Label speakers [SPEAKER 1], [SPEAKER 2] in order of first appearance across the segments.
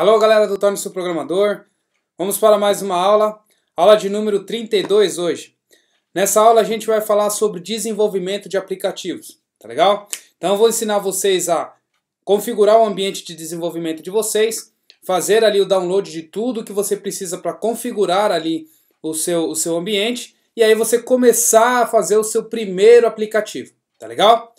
[SPEAKER 1] Alô, galera do Tony Seu Programador. Vamos para mais uma aula, aula de número 32 hoje. Nessa aula a gente vai falar sobre desenvolvimento de aplicativos, tá legal? Então eu vou ensinar vocês a configurar o ambiente de desenvolvimento de vocês, fazer ali o download de tudo que você precisa para configurar ali o seu, o seu ambiente e aí você começar a fazer o seu primeiro aplicativo, tá legal?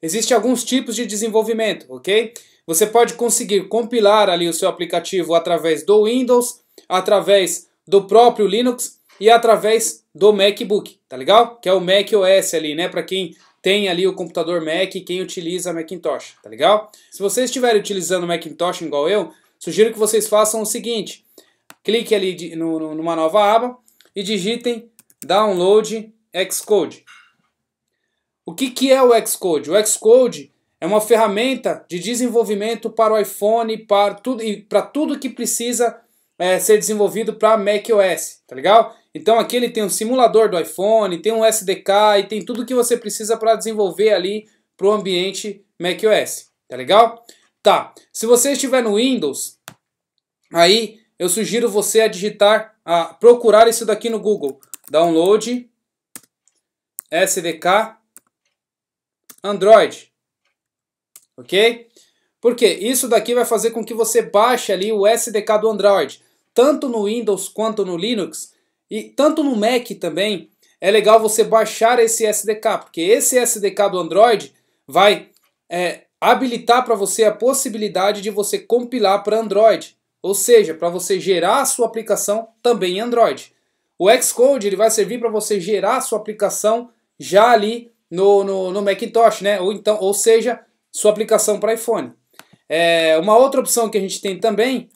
[SPEAKER 1] Existem alguns tipos de desenvolvimento, ok? Você pode conseguir compilar ali o seu aplicativo através do Windows, através do próprio Linux e através do MacBook, tá legal? Que é o Mac OS ali, né? Para quem tem ali o computador Mac e quem utiliza Macintosh, tá legal? Se vocês estiverem utilizando Macintosh igual eu, sugiro que vocês façam o seguinte: clique ali de, no, no, numa nova aba e digitem download Xcode. O que, que é o Xcode? O Xcode é uma ferramenta de desenvolvimento para o iPhone para tudo, e para tudo que precisa é, ser desenvolvido para macOS, tá legal? Então aqui ele tem um simulador do iPhone, tem um SDK e tem tudo que você precisa para desenvolver ali para o ambiente macOS, tá legal? Tá, se você estiver no Windows, aí eu sugiro você a digitar, a procurar isso daqui no Google. Download SDK Android ok? Porque isso daqui vai fazer com que você baixe ali o SDK do Android, tanto no Windows quanto no Linux, e tanto no Mac também. É legal você baixar esse SDK, porque esse SDK do Android vai é, habilitar para você a possibilidade de você compilar para Android, ou seja, para você gerar a sua aplicação também em Android. O Xcode ele vai servir para você gerar a sua aplicação já ali no, no, no Macintosh, né? Ou então, ou seja, sua aplicação para iPhone. É, uma outra opção que a gente tem também,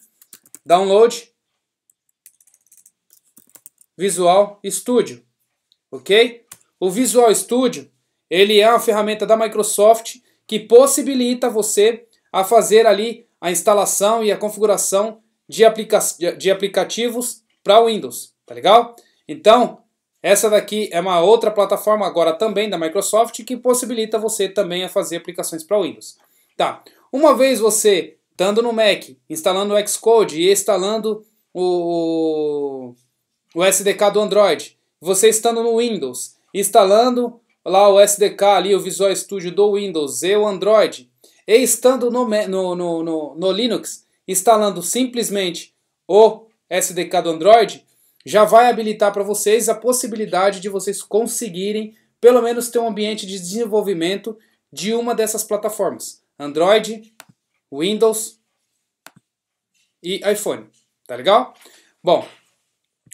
[SPEAKER 1] download, Visual Studio, ok? O Visual Studio, ele é uma ferramenta da Microsoft que possibilita você a fazer ali a instalação e a configuração de, aplica de aplicativos para Windows, tá legal? Então, essa daqui é uma outra plataforma agora também da Microsoft que possibilita você também a fazer aplicações para Windows. Tá. Uma vez você estando no Mac, instalando o Xcode e instalando o, o SDK do Android, você estando no Windows, instalando lá o SDK ali, o Visual Studio do Windows e o Android, e estando no, no, no, no, no Linux, instalando simplesmente o SDK do Android, já vai habilitar para vocês a possibilidade de vocês conseguirem pelo menos ter um ambiente de desenvolvimento de uma dessas plataformas, Android, Windows e iPhone, tá legal? Bom,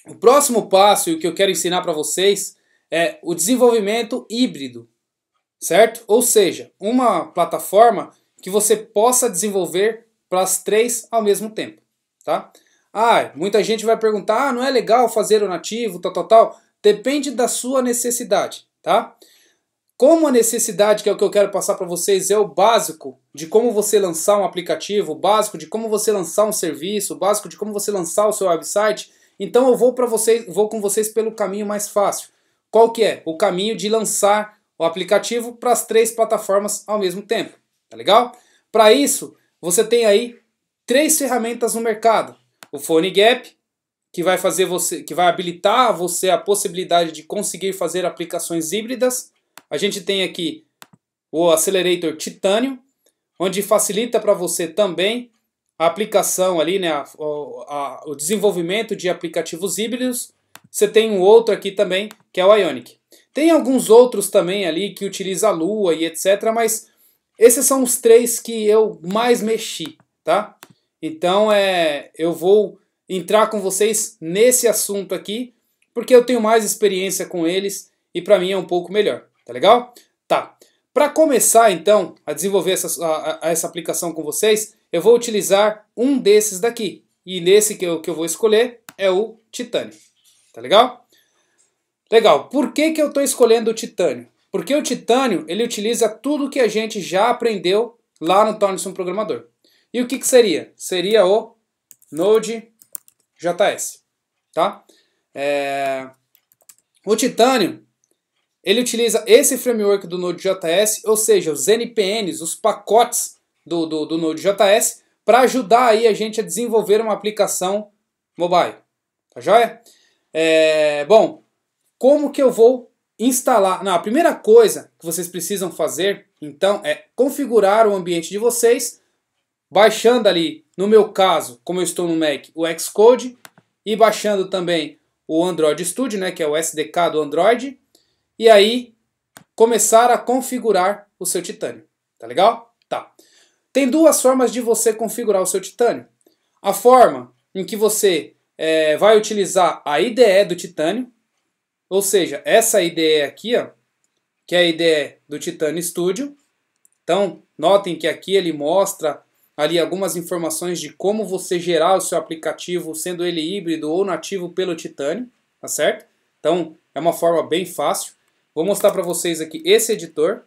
[SPEAKER 1] o próximo passo e o que eu quero ensinar para vocês é o desenvolvimento híbrido, certo? Ou seja, uma plataforma que você possa desenvolver para as três ao mesmo tempo, tá? Ah, muita gente vai perguntar, ah, não é legal fazer o nativo, tal, tal, tal. Depende da sua necessidade, tá? Como a necessidade, que é o que eu quero passar para vocês, é o básico de como você lançar um aplicativo, o básico de como você lançar um serviço, o básico de como você lançar o seu website, então eu vou para vocês, vou com vocês pelo caminho mais fácil. Qual que é? O caminho de lançar o aplicativo para as três plataformas ao mesmo tempo, tá legal? Para isso, você tem aí três ferramentas no mercado. O Phone Gap, que vai fazer você, que vai habilitar a você a possibilidade de conseguir fazer aplicações híbridas. A gente tem aqui o Accelerator Titânio, onde facilita para você também a aplicação ali, né, a, a, o desenvolvimento de aplicativos híbridos. Você tem um outro aqui também, que é o Ionic. Tem alguns outros também ali que utiliza a Lua e etc, mas esses são os três que eu mais mexi, tá? Então é, eu vou entrar com vocês nesse assunto aqui, porque eu tenho mais experiência com eles e para mim é um pouco melhor. Tá legal? Tá. Para começar então a desenvolver essa, a, a, essa aplicação com vocês, eu vou utilizar um desses daqui. E nesse que eu, que eu vou escolher é o titânio. Tá legal? Legal. Por que, que eu estou escolhendo o titânio? Porque o titânio ele utiliza tudo que a gente já aprendeu lá no Torne-se um Programador. E o que, que seria? Seria o Node.js, tá? É... O Titanium, ele utiliza esse framework do Node.js, ou seja, os NPNs, os pacotes do, do, do Node.js, para ajudar aí a gente a desenvolver uma aplicação mobile. Tá joia? É, bom, como que eu vou instalar? Não, a primeira coisa que vocês precisam fazer, então, é configurar o ambiente de vocês baixando ali, no meu caso, como eu estou no Mac, o Xcode e baixando também o Android Studio, né, que é o SDK do Android, e aí começar a configurar o seu titânio. Tá legal? Tá. Tem duas formas de você configurar o seu titânio. A forma em que você é, vai utilizar a IDE do titânio, ou seja, essa IDE aqui, ó, que é a IDE do Titânio Studio. Então, notem que aqui ele mostra ali algumas informações de como você gerar o seu aplicativo, sendo ele híbrido ou nativo pelo Titanium, tá certo? Então, é uma forma bem fácil. Vou mostrar para vocês aqui esse editor.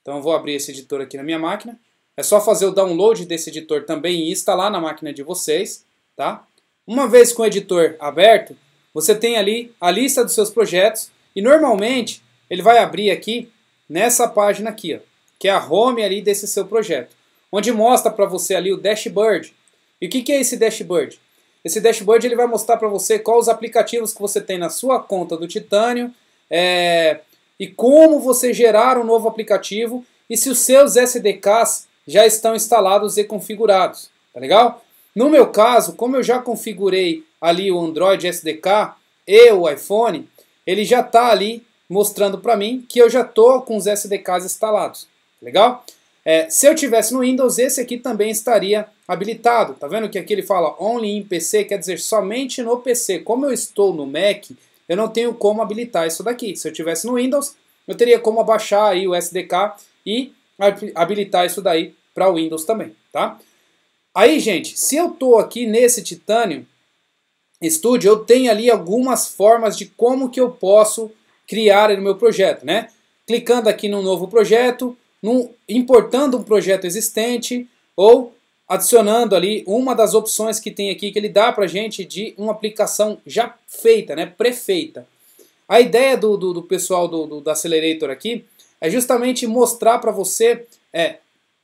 [SPEAKER 1] Então, eu vou abrir esse editor aqui na minha máquina. É só fazer o download desse editor também e instalar na máquina de vocês, tá? Uma vez com o editor aberto, você tem ali a lista dos seus projetos e normalmente ele vai abrir aqui nessa página aqui, ó, que é a home ali desse seu projeto onde mostra para você ali o dashboard. E o que, que é esse dashboard? Esse dashboard ele vai mostrar para você quais os aplicativos que você tem na sua conta do Titânio é, e como você gerar um novo aplicativo e se os seus SDKs já estão instalados e configurados, tá legal? No meu caso, como eu já configurei ali o Android SDK e o iPhone, ele já está ali mostrando para mim que eu já estou com os SDKs instalados, tá legal? É, se eu tivesse no Windows, esse aqui também estaria habilitado. Tá vendo que aqui ele fala Only in PC, quer dizer somente no PC. Como eu estou no Mac, eu não tenho como habilitar isso daqui. Se eu tivesse no Windows, eu teria como abaixar aí o SDK e habilitar isso daí para o Windows também, tá? Aí, gente, se eu estou aqui nesse Titanium Studio, eu tenho ali algumas formas de como que eu posso criar no meu projeto, né? Clicando aqui no novo projeto, num, importando um projeto existente ou adicionando ali uma das opções que tem aqui que ele dá para gente de uma aplicação já feita, né, pré-feita. A ideia do, do, do pessoal do, do, Accelerator aqui é justamente mostrar para você é,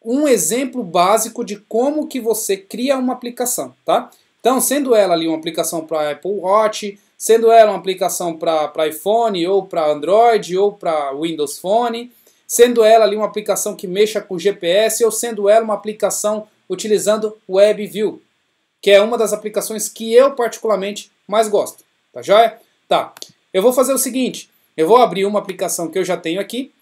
[SPEAKER 1] um exemplo básico de como que você cria uma aplicação, tá? Então, sendo ela ali uma aplicação para Apple Watch, sendo ela uma aplicação para iPhone ou para Android ou para Windows Phone, sendo ela ali uma aplicação que mexa com GPS ou sendo ela uma aplicação utilizando WebView, que é uma das aplicações que eu particularmente mais gosto. Tá joia? Tá. Eu vou fazer o seguinte, eu vou abrir uma aplicação que eu já tenho aqui,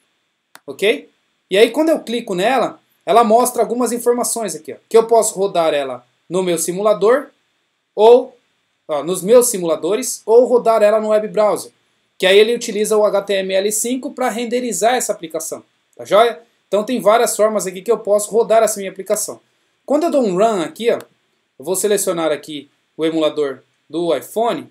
[SPEAKER 1] ok? E aí quando eu clico nela, ela mostra algumas informações aqui, ó, que eu posso rodar ela no meu simulador ou ó, nos meus simuladores ou rodar ela no web browser que aí ele utiliza o HTML5 para renderizar essa aplicação, tá joia? Então tem várias formas aqui que eu posso rodar essa minha aplicação. Quando eu dou um run aqui, ó, eu vou selecionar aqui o emulador do iPhone,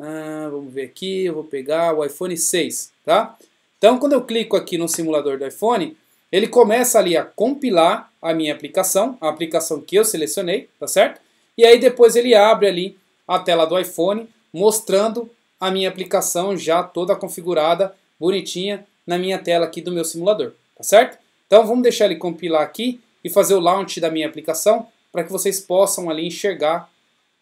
[SPEAKER 1] ah, vamos ver aqui, eu vou pegar o iPhone 6, tá? Então quando eu clico aqui no simulador do iPhone, ele começa ali a compilar a minha aplicação, a aplicação que eu selecionei, tá certo? E aí depois ele abre ali a tela do iPhone, mostrando a minha aplicação já toda configurada, bonitinha, na minha tela aqui do meu simulador, tá certo? Então vamos deixar ele compilar aqui e fazer o launch da minha aplicação para que vocês possam ali enxergar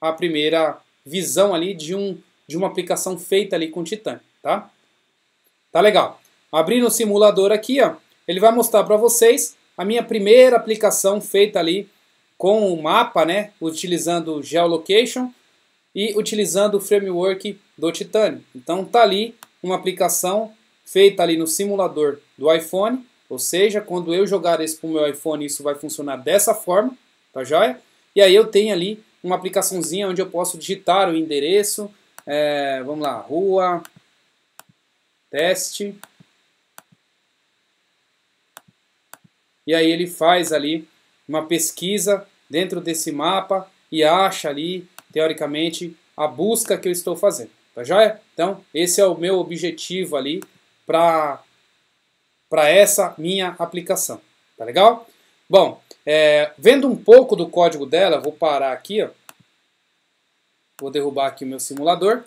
[SPEAKER 1] a primeira visão ali de, um, de uma aplicação feita ali com Titan, tá? Tá legal. Abrindo o simulador aqui, ó, ele vai mostrar para vocês a minha primeira aplicação feita ali com o mapa, né, utilizando geolocation e utilizando o framework do Titanium. Então está ali uma aplicação feita ali no simulador do iPhone, ou seja, quando eu jogar isso para o meu iPhone, isso vai funcionar dessa forma, tá joia? E aí eu tenho ali uma aplicaçãozinha onde eu posso digitar o endereço, é, vamos lá, rua, teste, e aí ele faz ali uma pesquisa dentro desse mapa e acha ali teoricamente, a busca que eu estou fazendo. Tá joia? Então, esse é o meu objetivo ali para essa minha aplicação. Tá legal? Bom, é, vendo um pouco do código dela, vou parar aqui, ó. Vou derrubar aqui o meu simulador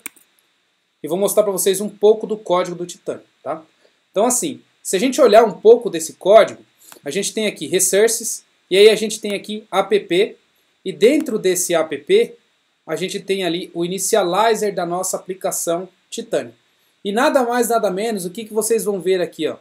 [SPEAKER 1] e vou mostrar para vocês um pouco do código do Titan, tá? Então assim, se a gente olhar um pouco desse código, a gente tem aqui resources e aí a gente tem aqui app e dentro desse app a gente tem ali o initializer da nossa aplicação Titanium. E nada mais, nada menos, o que, que vocês vão ver aqui? Ó?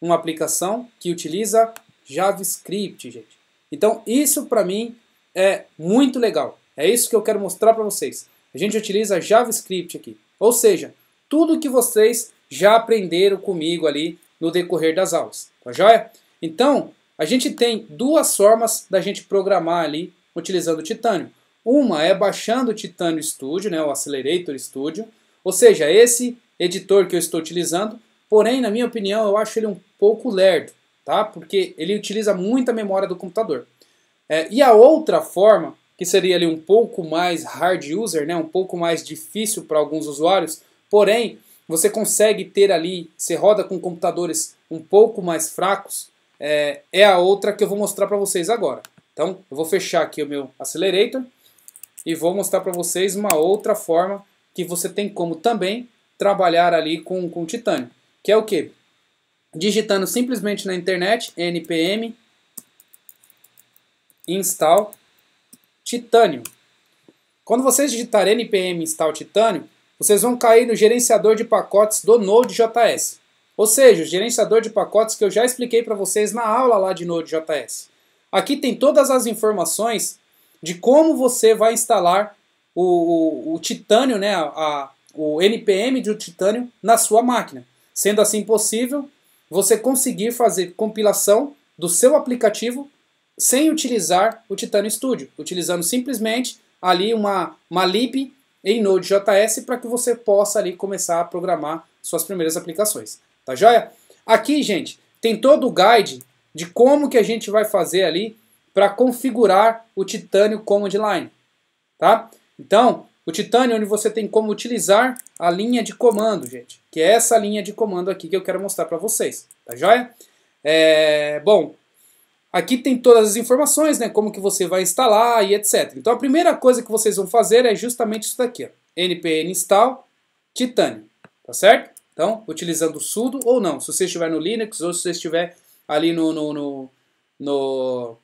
[SPEAKER 1] Uma aplicação que utiliza JavaScript, gente. Então, isso para mim é muito legal. É isso que eu quero mostrar para vocês. A gente utiliza JavaScript aqui. Ou seja, tudo que vocês já aprenderam comigo ali no decorrer das aulas. Tá joia? Então, a gente tem duas formas da gente programar ali utilizando o Titânio. Uma é baixando o Titano Studio, né, o Accelerator Studio, ou seja, esse editor que eu estou utilizando, porém, na minha opinião, eu acho ele um pouco lerdo, tá? porque ele utiliza muita memória do computador. É, e a outra forma, que seria ali um pouco mais hard user, né, um pouco mais difícil para alguns usuários, porém, você consegue ter ali, você roda com computadores um pouco mais fracos, é, é a outra que eu vou mostrar para vocês agora. Então, eu vou fechar aqui o meu Accelerator, e vou mostrar para vocês uma outra forma que você tem como também trabalhar ali com, com titânio, que é o que? Digitando simplesmente na internet npm install titânio. Quando vocês digitarem npm install titânio, vocês vão cair no gerenciador de pacotes do Node.js. Ou seja, o gerenciador de pacotes que eu já expliquei para vocês na aula lá de Node.js. Aqui tem todas as informações de como você vai instalar o, o, o titânio, né, a, o NPM de titânio na sua máquina. Sendo assim possível, você conseguir fazer compilação do seu aplicativo sem utilizar o Titânio Studio, utilizando simplesmente ali uma, uma lib em Node.js para que você possa ali começar a programar suas primeiras aplicações. Tá joia? Aqui, gente, tem todo o guide de como que a gente vai fazer ali para configurar o titânio command line. Tá? Então, o titânio é onde você tem como utilizar a linha de comando, gente. Que é essa linha de comando aqui que eu quero mostrar para vocês. Tá joia? É, bom, Aqui tem todas as informações, né? Como que você vai instalar e etc. Então a primeira coisa que vocês vão fazer é justamente isso daqui, ó. npm install Titanium, tá certo? Então, utilizando o sudo ou não, se você estiver no Linux ou se você estiver ali no, no, no, no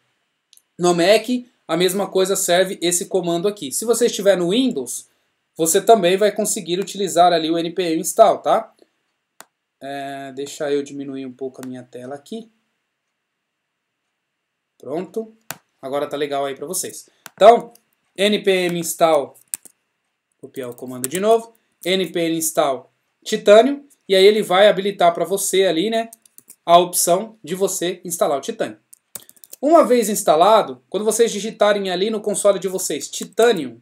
[SPEAKER 1] no Mac, a mesma coisa serve esse comando aqui. Se você estiver no Windows, você também vai conseguir utilizar ali o npm install, tá? É, deixa eu diminuir um pouco a minha tela aqui. Pronto. Agora tá legal aí para vocês. Então, npm install, copiar o comando de novo, npm install titânio, e aí ele vai habilitar para você ali, né, a opção de você instalar o titânio. Uma vez instalado, quando vocês digitarem ali no console de vocês Titanium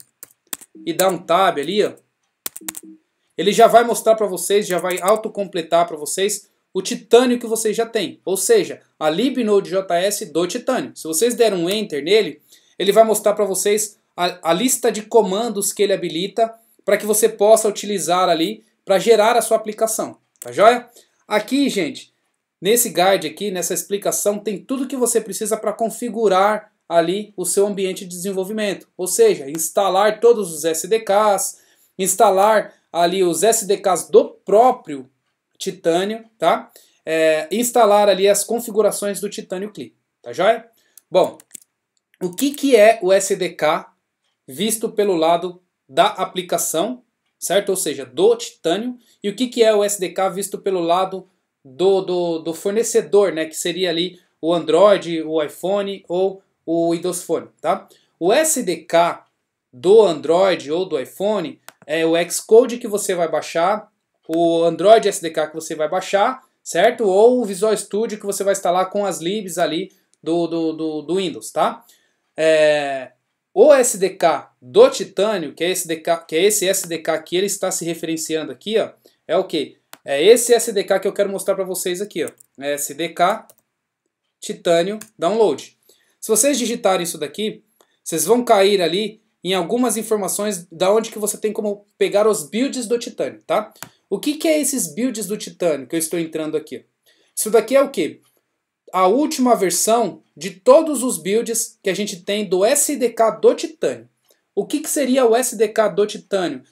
[SPEAKER 1] e dar um tab ali, ó, ele já vai mostrar para vocês, já vai autocompletar para vocês o titânio que vocês já têm, ou seja, a libnode.js do titânio. Se vocês derem um enter nele, ele vai mostrar para vocês a, a, lista de comandos que ele habilita para que você possa utilizar ali para gerar a sua aplicação, tá joia? Aqui, gente, Nesse guide aqui, nessa explicação, tem tudo que você precisa para configurar ali o seu ambiente de desenvolvimento. Ou seja, instalar todos os SDKs, instalar ali os SDKs do próprio Titânio, tá? É, instalar ali as configurações do Titânio CLI, tá joia? Bom, o que, que é o SDK visto pelo lado da aplicação, certo? Ou seja, do Titânio, e o que, que é o SDK visto pelo lado do, do, do fornecedor, né, que seria ali o Android, o iPhone ou o Windows Phone, tá? O SDK do Android ou do iPhone é o Xcode que você vai baixar, o Android SDK que você vai baixar, certo? Ou o Visual Studio que você vai instalar com as libs ali do, do, do, do Windows, tá? É, o SDK do Titânio, que é, SDK, que é esse SDK que ele está se referenciando aqui, ó, é o que? É esse SDK que eu quero mostrar para vocês aqui, ó. É SDK Titânio Download. Se vocês digitarem isso daqui, vocês vão cair ali em algumas informações da onde que você tem como pegar os builds do Titânio, tá? O que, que é esses builds do Titânio que eu estou entrando aqui? Isso daqui é o quê? A última versão de todos os builds que a gente tem do SDK do Titânio. O que, que seria o SDK do Titânio?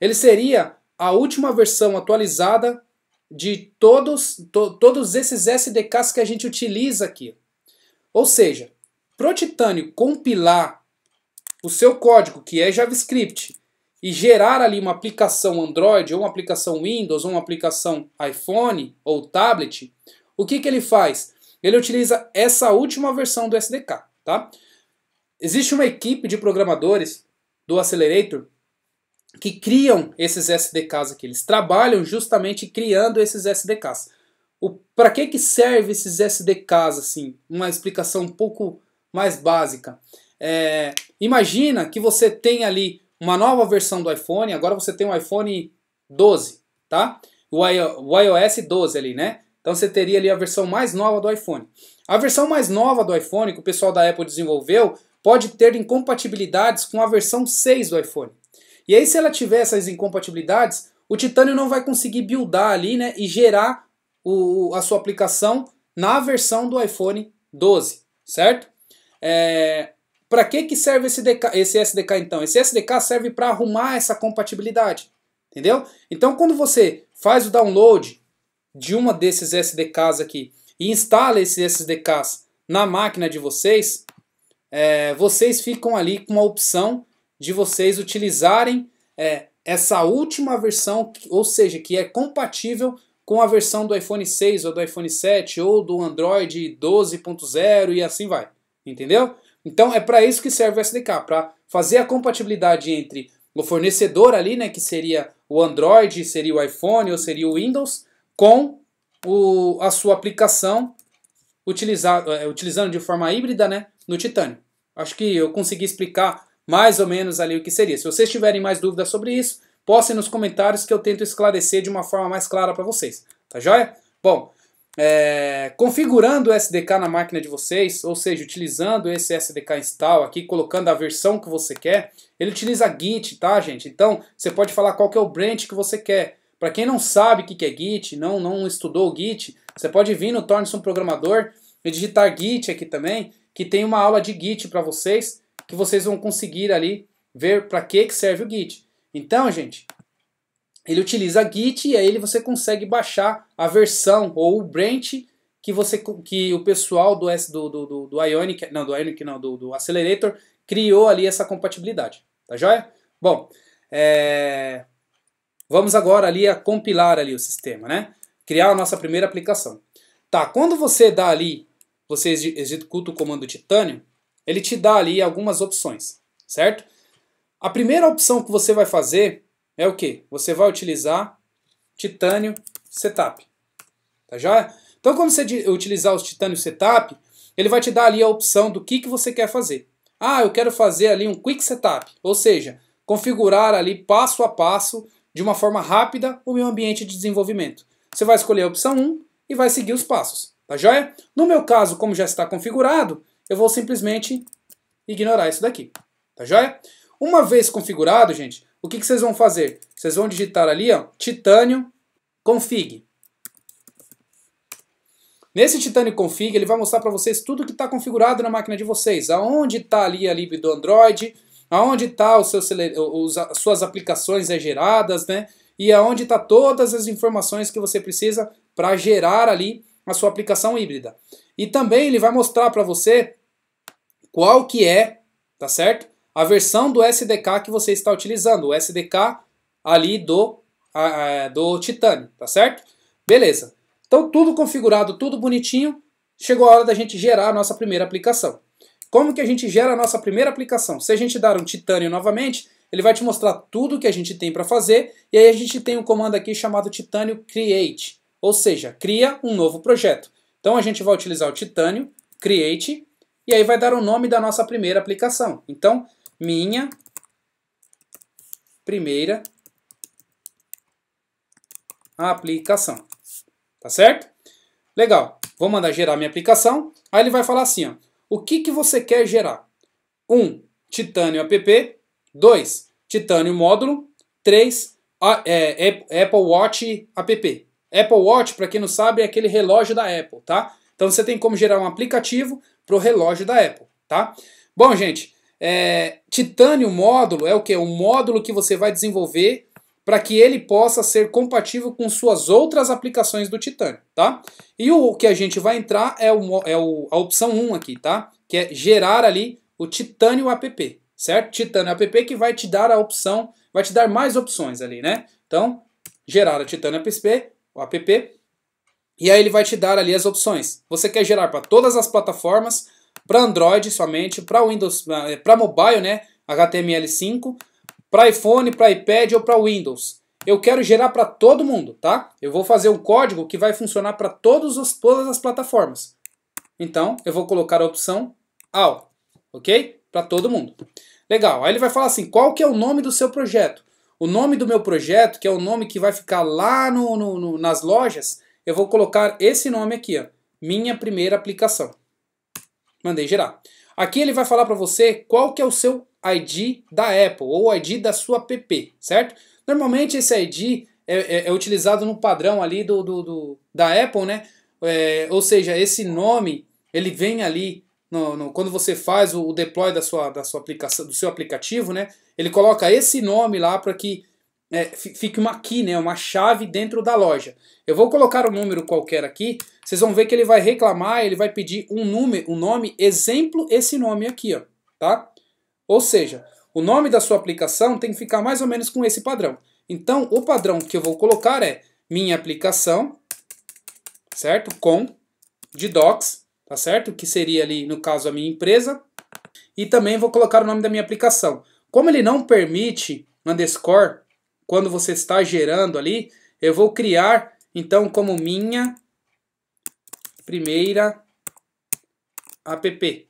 [SPEAKER 1] Ele seria a última versão atualizada de todos, to, todos esses SDKs que a gente utiliza aqui. Ou seja, para o Titânio compilar o seu código, que é JavaScript, e gerar ali uma aplicação Android, ou uma aplicação Windows, ou uma aplicação iPhone ou tablet, o que, que ele faz? Ele utiliza essa última versão do SDK. Tá? Existe uma equipe de programadores do Accelerator que criam esses SDKs aqui. Eles trabalham justamente criando esses SDKs. Para que, que serve esses SDKs? Assim, uma explicação um pouco mais básica. É, imagina que você tem ali uma nova versão do iPhone. Agora você tem um iPhone 12, tá? O, I, o iOS 12 ali, né? Então você teria ali a versão mais nova do iPhone. A versão mais nova do iPhone que o pessoal da Apple desenvolveu pode ter incompatibilidades com a versão 6 do iPhone. E aí, se ela tiver essas incompatibilidades, o titânio não vai conseguir buildar ali, né? E gerar o, a sua aplicação na versão do iPhone 12, certo? É, para que, que serve esse, DK, esse SDK então? Esse SDK serve para arrumar essa compatibilidade, entendeu? Então, quando você faz o download de uma desses SDKs aqui e instala esses SDKs na máquina de vocês, é, vocês ficam ali com a opção de vocês utilizarem é, essa última versão, ou seja, que é compatível com a versão do iPhone 6 ou do iPhone 7 ou do Android 12.0 e assim vai. Entendeu? Então é para isso que serve o SDK, para fazer a compatibilidade entre o fornecedor ali, né, que seria o Android, seria o iPhone ou seria o Windows, com o, a sua aplicação utilizar, é, utilizando de forma híbrida né, no Titânio. Acho que eu consegui explicar mais ou menos ali o que seria. Se vocês tiverem mais dúvidas sobre isso, postem nos comentários que eu tento esclarecer de uma forma mais clara para vocês. Tá joia? Bom, é, configurando o SDK na máquina de vocês, ou seja, utilizando esse SDK install aqui, colocando a versão que você quer, ele utiliza Git, tá gente? Então, você pode falar qual que é o branch que você quer. Para quem não sabe o que é Git, não, não estudou Git, você pode vir no Torne-se um Programador e digitar Git aqui também, que tem uma aula de Git para vocês que vocês vão conseguir ali ver para que, que serve o Git. Então, gente, ele utiliza Git e aí você consegue baixar a versão ou o branch que você que o pessoal do S do, do, do, do Ionic, não, do Ionic não, do, do Accelerator criou ali essa compatibilidade, tá joia? Bom, é... vamos agora ali a compilar ali o sistema, né? Criar a nossa primeira aplicação. Tá, quando você dá ali, você executa o comando titânio, ele te dá ali algumas opções, certo? A primeira opção que você vai fazer é o que? Você vai utilizar titânio setup. Tá já? Então, quando você utilizar os titânio setup, ele vai te dar ali a opção do que, que você quer fazer. Ah, eu quero fazer ali um quick setup, ou seja, configurar ali passo a passo, de uma forma rápida, o meu ambiente de desenvolvimento. Você vai escolher a opção 1 e vai seguir os passos, tá joia? No meu caso, como já está configurado, eu vou simplesmente ignorar isso daqui. Tá joia? Uma vez configurado, gente, o que, que vocês vão fazer? Vocês vão digitar ali, ó, titânio config. Nesse Titânio Config, ele vai mostrar para vocês tudo que está configurado na máquina de vocês. Aonde está ali a lib do Android, aonde está os seus, os, as suas aplicações é geradas, né? E aonde está todas as informações que você precisa para gerar ali a sua aplicação híbrida. E também ele vai mostrar para você qual que é, tá certo? A versão do SDK que você está utilizando, o SDK ali do, a, a, do Titanium, tá certo? Beleza. Então tudo configurado, tudo bonitinho, chegou a hora da gente gerar a nossa primeira aplicação. Como que a gente gera a nossa primeira aplicação? Se a gente dar um Titanium novamente, ele vai te mostrar tudo que a gente tem para fazer, e aí a gente tem um comando aqui chamado Titanium Create, ou seja, cria um novo projeto. Então a gente vai utilizar o Titanium Create e aí vai dar o nome da nossa primeira aplicação. Então, minha primeira aplicação. Tá certo? Legal. Vou mandar gerar minha aplicação. Aí ele vai falar assim, ó. O que, que você quer gerar? 1. Um, titânio app. 2. Titânio módulo. 3. É, é, Apple Watch app. Apple Watch, para quem não sabe, é aquele relógio da Apple, tá? Então você tem como gerar um aplicativo para o relógio da Apple, tá? Bom, gente, é, titânio módulo é o que? Um módulo que você vai desenvolver para que ele possa ser compatível com suas outras aplicações do titânio, tá? E o que a gente vai entrar é, o, é o, a opção 1 aqui, tá? Que é gerar ali o titânio app, certo? Titânio app que vai te dar a opção, vai te dar mais opções ali, né? Então, gerar a titânio app, o app, e aí ele vai te dar ali as opções. Você quer gerar para todas as plataformas, para Android somente, para Windows, para eh, mobile, né, HTML5, para iPhone, para iPad ou para Windows. Eu quero gerar para todo mundo, tá? Eu vou fazer um código que vai funcionar para todas as plataformas. Então, eu vou colocar a opção All, ok? Para todo mundo. Legal, aí ele vai falar assim, qual que é o nome do seu projeto? O nome do meu projeto, que é o nome que vai ficar lá no, no, no nas lojas, eu vou colocar esse nome aqui, ó, minha primeira aplicação. Mandei gerar. Aqui ele vai falar para você qual que é o seu ID da Apple ou ID da sua app, certo? Normalmente esse ID é, é, é utilizado no padrão ali do, do, do da Apple, né? É, ou seja, esse nome ele vem ali no, no, quando você faz o, deploy da sua, da sua aplicação, do seu aplicativo, né? Ele coloca esse nome lá para que é, fique uma key, né, uma chave dentro da loja. Eu vou colocar um número qualquer aqui, vocês vão ver que ele vai reclamar, ele vai pedir um número, um nome, exemplo esse nome aqui, ó, tá? Ou seja, o nome da sua aplicação tem que ficar mais ou menos com esse padrão. Então, o padrão que eu vou colocar é minha aplicação, certo? Com de docs, tá certo? Que seria ali, no caso, a minha empresa. E também vou colocar o nome da minha aplicação. Como ele não permite underscore, quando você está gerando ali, eu vou criar então como minha primeira app.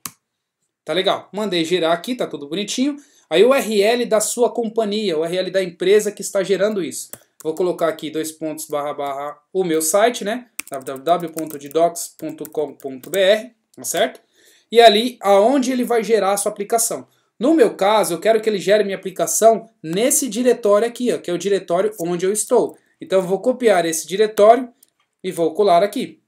[SPEAKER 1] Tá legal. Mandei gerar aqui, tá tudo bonitinho. Aí o URL da sua companhia, o URL da empresa que está gerando isso. Vou colocar aqui dois pontos barra barra o meu site, né? www.didocs.com.br, tá certo? E ali aonde ele vai gerar a sua aplicação. No meu caso, eu quero que ele gere minha aplicação nesse diretório aqui, ó, que é o diretório onde eu estou. Então, eu vou copiar esse diretório e vou colar aqui.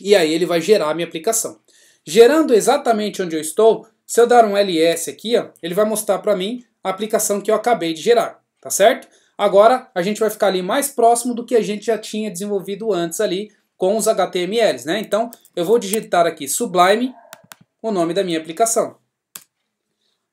[SPEAKER 1] E aí ele vai gerar a minha aplicação. Gerando exatamente onde eu estou, se eu dar um ls aqui, ó, ele vai mostrar para mim a aplicação que eu acabei de gerar, tá certo? Agora a gente vai ficar ali mais próximo do que a gente já tinha desenvolvido antes ali com os HTMLs, né? Então eu vou digitar aqui Sublime, o nome da minha aplicação.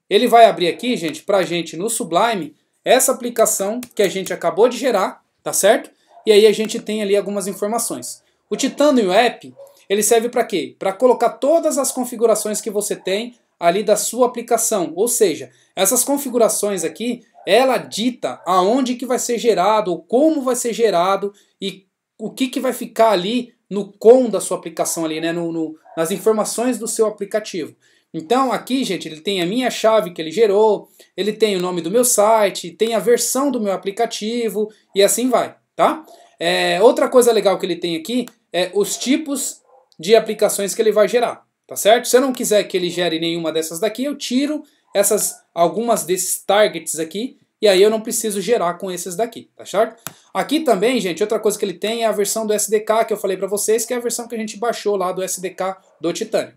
[SPEAKER 1] Ele vai abrir aqui, gente, para a gente no Sublime, essa aplicação que a gente acabou de gerar, tá certo? E aí a gente tem ali algumas informações. O Titanium App, ele serve para quê? Para colocar todas as configurações que você tem ali da sua aplicação. Ou seja, essas configurações aqui, ela dita aonde que vai ser gerado, como vai ser gerado e o que, que vai ficar ali no com da sua aplicação ali, né? No, no, nas informações do seu aplicativo. Então aqui, gente, ele tem a minha chave que ele gerou, ele tem o nome do meu site, tem a versão do meu aplicativo e assim vai, tá? É, outra coisa legal que ele tem aqui é os tipos de aplicações que ele vai gerar, tá certo? Se eu não quiser que ele gere nenhuma dessas daqui, eu tiro essas algumas desses targets aqui e aí eu não preciso gerar com esses daqui, tá certo? Aqui também, gente, outra coisa que ele tem é a versão do SDK que eu falei para vocês, que é a versão que a gente baixou lá do SDK do Titânio.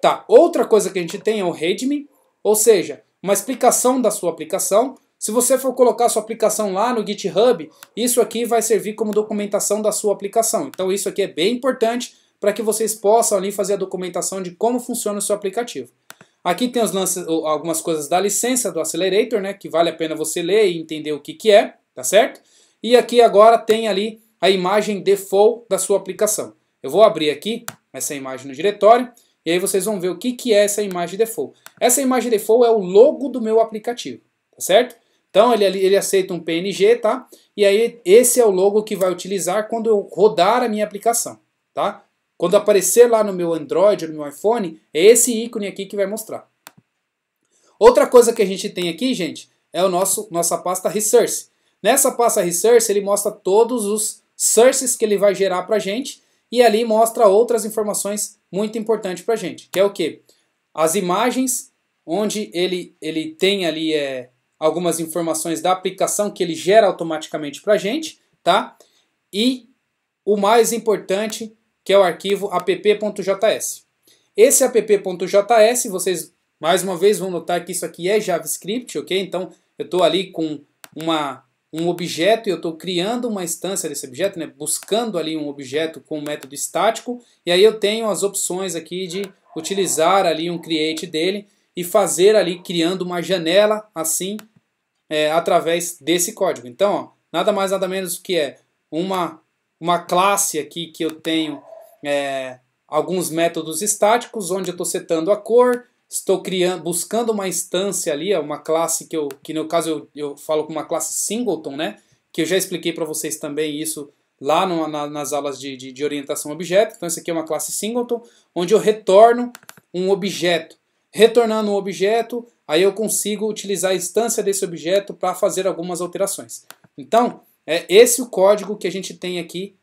[SPEAKER 1] Tá, outra coisa que a gente tem é o readme, ou seja, uma explicação da sua aplicação. Se você for colocar sua aplicação lá no GitHub, isso aqui vai servir como documentação da sua aplicação. Então isso aqui é bem importante para que vocês possam ali fazer a documentação de como funciona o seu aplicativo. Aqui tem lances, algumas coisas da licença do Accelerator, né, que vale a pena você ler e entender o que, que é, tá certo? E aqui agora tem ali a imagem default da sua aplicação. Eu vou abrir aqui essa imagem no diretório. E aí vocês vão ver o que, que é essa imagem default. Essa imagem default é o logo do meu aplicativo, tá certo? Então ele, ele aceita um PNG, tá? E aí esse é o logo que vai utilizar quando eu rodar a minha aplicação, tá? Quando aparecer lá no meu Android ou no meu iPhone, é esse ícone aqui que vai mostrar. Outra coisa que a gente tem aqui, gente, é o nosso nossa pasta Resource. Nessa pasta Resource, ele mostra todos os sources que ele vai gerar para gente e ali mostra outras informações muito importantes para a gente, que é o que? As imagens, onde ele, ele tem ali é, algumas informações da aplicação que ele gera automaticamente para a gente, tá? E o mais importante, que é o arquivo app.js. Esse app.js, vocês mais uma vez vão notar que isso aqui é JavaScript, ok? Então eu estou ali com uma um objeto e eu estou criando uma instância desse objeto, né, buscando ali um objeto com um método estático, e aí eu tenho as opções aqui de utilizar ali um create dele e fazer ali criando uma janela assim é, através desse código. Então, ó, nada mais nada menos que é uma, uma classe aqui que eu tenho é, alguns métodos estáticos, onde eu estou setando a cor, estou criando, buscando uma instância ali, é uma classe que eu, que no caso eu, eu falo com uma classe singleton, né? Que eu já expliquei para vocês também isso lá no, na, nas aulas de, de, de orientação a objeto. Então essa aqui é uma classe singleton, onde eu retorno um objeto. Retornando um objeto, aí eu consigo utilizar a instância desse objeto para fazer algumas alterações. Então, é esse o código que a gente tem aqui,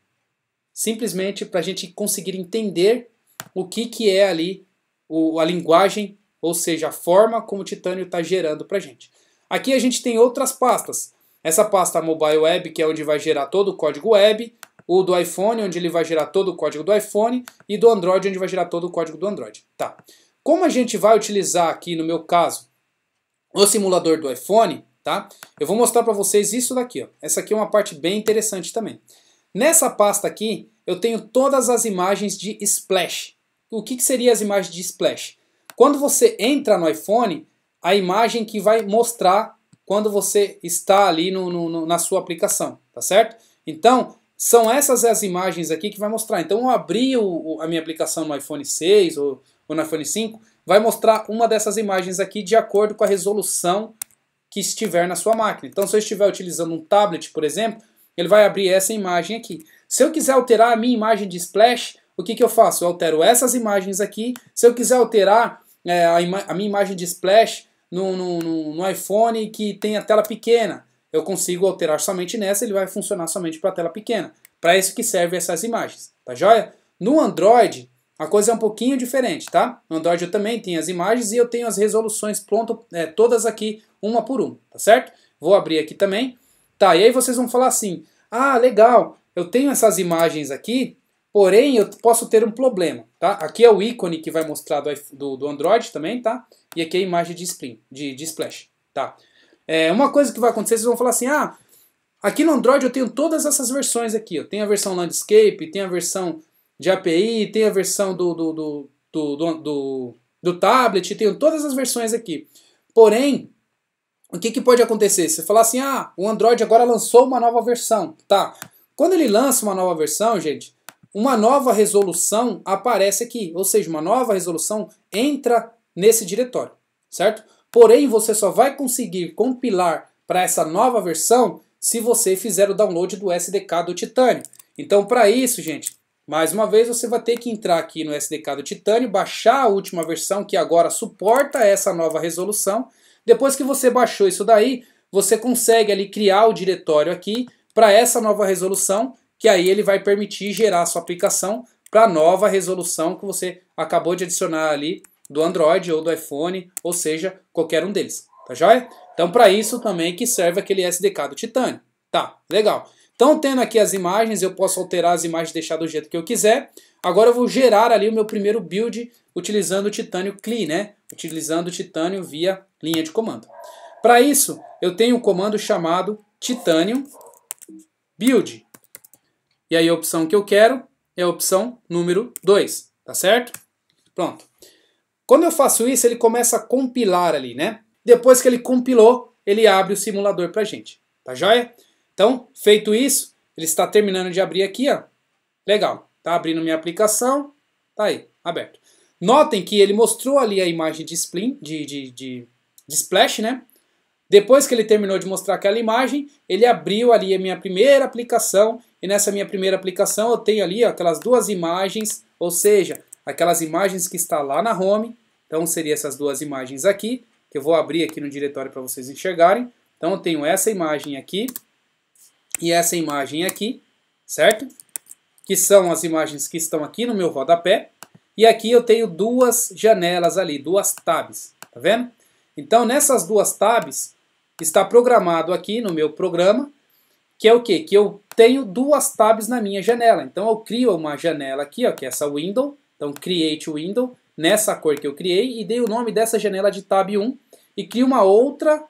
[SPEAKER 1] simplesmente para a gente conseguir entender o que, que é ali o, a linguagem, ou seja, a forma como o Titânio está gerando para a gente. Aqui a gente tem outras pastas. Essa pasta Mobile Web, que é onde vai gerar todo o código web, o do iPhone, onde ele vai gerar todo o código do iPhone, e do Android, onde vai gerar todo o código do Android. Tá. Como a gente vai utilizar aqui, no meu caso, o simulador do iPhone, tá? Eu vou mostrar para vocês isso daqui, ó. Essa aqui é uma parte bem interessante também. Nessa pasta aqui, eu tenho todas as imagens de splash o que, que seriam as imagens de splash? Quando você entra no iPhone, a imagem que vai mostrar quando você está ali no, no, na sua aplicação, tá certo? Então, são essas as imagens aqui que vai mostrar. Então, eu abri o, a minha aplicação no iPhone 6 ou, ou no iPhone 5, vai mostrar uma dessas imagens aqui de acordo com a resolução que estiver na sua máquina. Então, se eu estiver utilizando um tablet, por exemplo, ele vai abrir essa imagem aqui. Se eu quiser alterar a minha imagem de splash, o que, que eu faço? Eu altero essas imagens aqui. Se eu quiser alterar é, a, a, minha imagem de splash no, no, no, no iPhone que tem a tela pequena, eu consigo alterar somente nessa, ele vai funcionar somente para a tela pequena. Para isso que servem essas imagens, tá joia? No Android, a coisa é um pouquinho diferente, tá? No Android eu também tenho as imagens e eu tenho as resoluções pronto, é, todas aqui, uma por uma, tá certo? Vou abrir aqui também. Tá, e aí vocês vão falar assim, ah, legal, eu tenho essas imagens aqui Porém, eu posso ter um problema, tá? Aqui é o ícone que vai mostrar do, do, do Android também, tá? E aqui é a imagem de, spring, de, de splash, tá? É, uma coisa que vai acontecer, vocês vão falar assim, ah, aqui no Android eu tenho todas essas versões aqui, eu tenho a versão Landscape, tem a versão de API, tem a versão do, do, do, do, do, do, do tablet, tenho todas as versões aqui. Porém, o que, que pode acontecer? Você falar assim, ah, o Android agora lançou uma nova versão, tá? Quando ele lança uma nova versão, gente, uma nova resolução aparece aqui, ou seja, uma nova resolução entra nesse diretório, certo? Porém, você só vai conseguir compilar para essa nova versão se você fizer o download do SDK do Titânio. Então, para isso, gente, mais uma vez você vai ter que entrar aqui no SDK do Titânio, baixar a última versão que agora suporta essa nova resolução. Depois que você baixou isso daí, você consegue ali criar o diretório aqui para essa nova resolução que aí ele vai permitir gerar a sua aplicação para a nova resolução que você acabou de adicionar ali do Android ou do iPhone, ou seja, qualquer um deles, tá joia? Então para isso também que serve aquele SDK do Titânio, tá, legal. Então tendo aqui as imagens, eu posso alterar as imagens deixar do jeito que eu quiser. Agora eu vou gerar ali o meu primeiro build utilizando o Titânio Clean, né? Utilizando o Titânio via linha de comando. Para isso, eu tenho um comando chamado Titanium Build. E aí a opção que eu quero é a opção número 2, tá certo? Pronto. Quando eu faço isso, ele começa a compilar ali, né? Depois que ele compilou, ele abre o simulador pra gente, tá joia? Então, feito isso, ele está terminando de abrir aqui, ó. Legal, tá abrindo minha aplicação, tá aí, aberto. Notem que ele mostrou ali a imagem de, splin, de, de, de, de splash, né? Depois que ele terminou de mostrar aquela imagem, ele abriu ali a minha primeira aplicação e nessa minha primeira aplicação eu tenho ali ó, aquelas duas imagens, ou seja, aquelas imagens que está lá na home. Então seria essas duas imagens aqui, que eu vou abrir aqui no diretório para vocês enxergarem. Então eu tenho essa imagem aqui e essa imagem aqui, certo? Que são as imagens que estão aqui no meu rodapé. E aqui eu tenho duas janelas ali, duas tabs, tá vendo? Então nessas duas tabs está programado aqui no meu programa que é o quê? Que eu tenho duas tabs na minha janela. Então eu crio uma janela aqui, ó, que é essa window. Então create window, nessa cor que eu criei, e dei o nome dessa janela de tab 1. E crio uma outra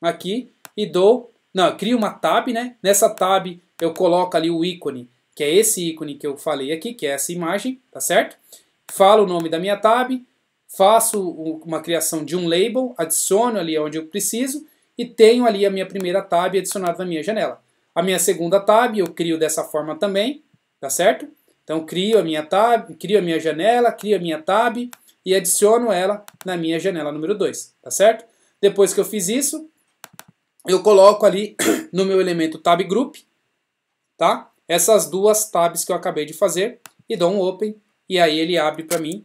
[SPEAKER 1] aqui e dou... Não, crio uma tab, né? Nessa tab eu coloco ali o ícone, que é esse ícone que eu falei aqui, que é essa imagem, tá certo? Falo o nome da minha tab, faço uma criação de um label, adiciono ali onde eu preciso e tenho ali a minha primeira tab adicionada na minha janela a minha segunda tab, eu crio dessa forma também, tá certo? Então crio a minha tab, crio a minha janela, crio a minha tab e adiciono ela na minha janela número 2, tá certo? Depois que eu fiz isso, eu coloco ali no meu elemento tab group, tá? Essas duas tabs que eu acabei de fazer e dou um open e aí ele abre para mim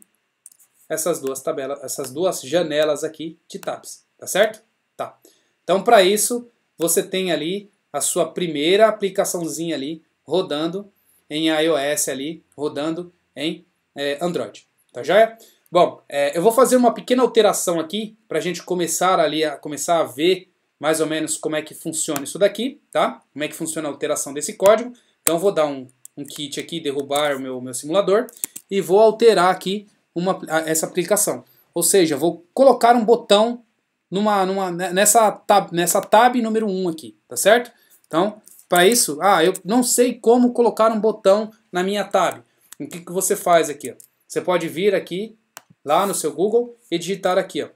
[SPEAKER 1] essas duas tabelas, essas duas janelas aqui de tabs, tá certo? Tá. Então para isso, você tem ali a sua primeira aplicaçãozinha ali rodando em iOS ali, rodando em é, Android. Tá já? Bom, é, eu vou fazer uma pequena alteração aqui para a gente começar ali a começar a ver mais ou menos como é que funciona isso daqui, tá? Como é que funciona a alteração desse código. Então vou dar um, um kit aqui, derrubar o meu, meu simulador e vou alterar aqui uma, essa aplicação. Ou seja, vou colocar um botão numa, numa, nessa, tab, nessa tab número 1 aqui, tá certo? Então, para isso, ah, eu não sei como colocar um botão na minha tab. O que, que você faz aqui? Ó? Você pode vir aqui, lá no seu Google, e digitar aqui, ó,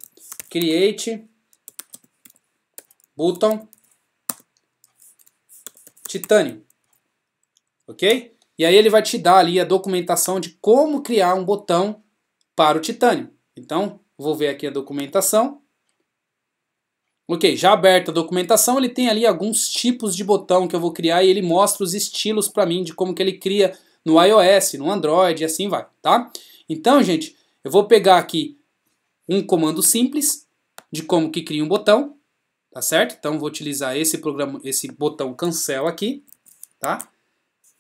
[SPEAKER 1] Create Button Titanium. Ok? E aí ele vai te dar ali a documentação de como criar um botão para o titânio. Então, vou ver aqui a documentação. Ok, já aberta a documentação, ele tem ali alguns tipos de botão que eu vou criar e ele mostra os estilos para mim de como que ele cria no iOS, no Android e assim vai, tá? Então, gente, eu vou pegar aqui um comando simples de como que cria um botão, tá certo? Então, vou utilizar esse programa, esse botão cancel aqui, tá?